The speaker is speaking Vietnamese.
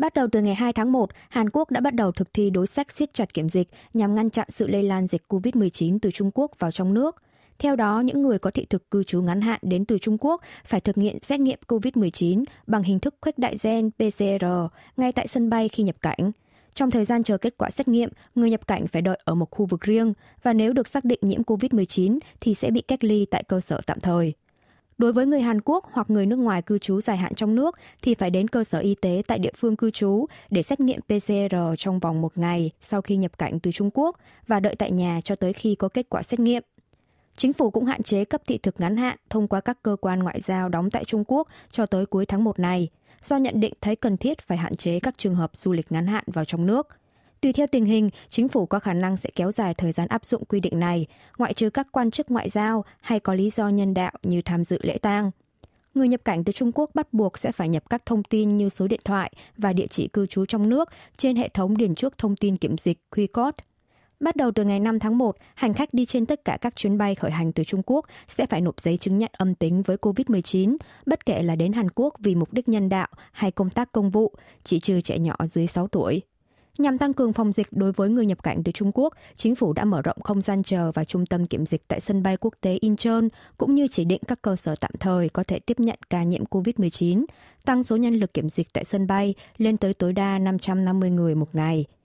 Bắt đầu từ ngày 2 tháng 1, Hàn Quốc đã bắt đầu thực thi đối sách siết chặt kiểm dịch nhằm ngăn chặn sự lây lan dịch COVID-19 từ Trung Quốc vào trong nước. Theo đó, những người có thị thực cư trú ngắn hạn đến từ Trung Quốc phải thực hiện xét nghiệm COVID-19 bằng hình thức khuếch đại gen PCR ngay tại sân bay khi nhập cảnh. Trong thời gian chờ kết quả xét nghiệm, người nhập cảnh phải đợi ở một khu vực riêng và nếu được xác định nhiễm COVID-19 thì sẽ bị cách ly tại cơ sở tạm thời. Đối với người Hàn Quốc hoặc người nước ngoài cư trú dài hạn trong nước thì phải đến cơ sở y tế tại địa phương cư trú để xét nghiệm PCR trong vòng một ngày sau khi nhập cảnh từ Trung Quốc và đợi tại nhà cho tới khi có kết quả xét nghiệm. Chính phủ cũng hạn chế cấp thị thực ngắn hạn thông qua các cơ quan ngoại giao đóng tại Trung Quốc cho tới cuối tháng 1 này, do nhận định thấy cần thiết phải hạn chế các trường hợp du lịch ngắn hạn vào trong nước – Tùy theo tình hình, chính phủ có khả năng sẽ kéo dài thời gian áp dụng quy định này, ngoại trừ các quan chức ngoại giao hay có lý do nhân đạo như tham dự lễ tang. Người nhập cảnh từ Trung Quốc bắt buộc sẽ phải nhập các thông tin như số điện thoại và địa chỉ cư trú trong nước trên hệ thống điền trước thông tin kiểm dịch QR Bắt đầu từ ngày 5 tháng 1, hành khách đi trên tất cả các chuyến bay khởi hành từ Trung Quốc sẽ phải nộp giấy chứng nhận âm tính với COVID-19, bất kể là đến Hàn Quốc vì mục đích nhân đạo hay công tác công vụ, chỉ trừ trẻ nhỏ dưới 6 tuổi. Nhằm tăng cường phòng dịch đối với người nhập cảnh từ Trung Quốc, chính phủ đã mở rộng không gian chờ và trung tâm kiểm dịch tại sân bay quốc tế Incheon, cũng như chỉ định các cơ sở tạm thời có thể tiếp nhận ca nhiễm COVID-19, tăng số nhân lực kiểm dịch tại sân bay lên tới tối đa 550 người một ngày.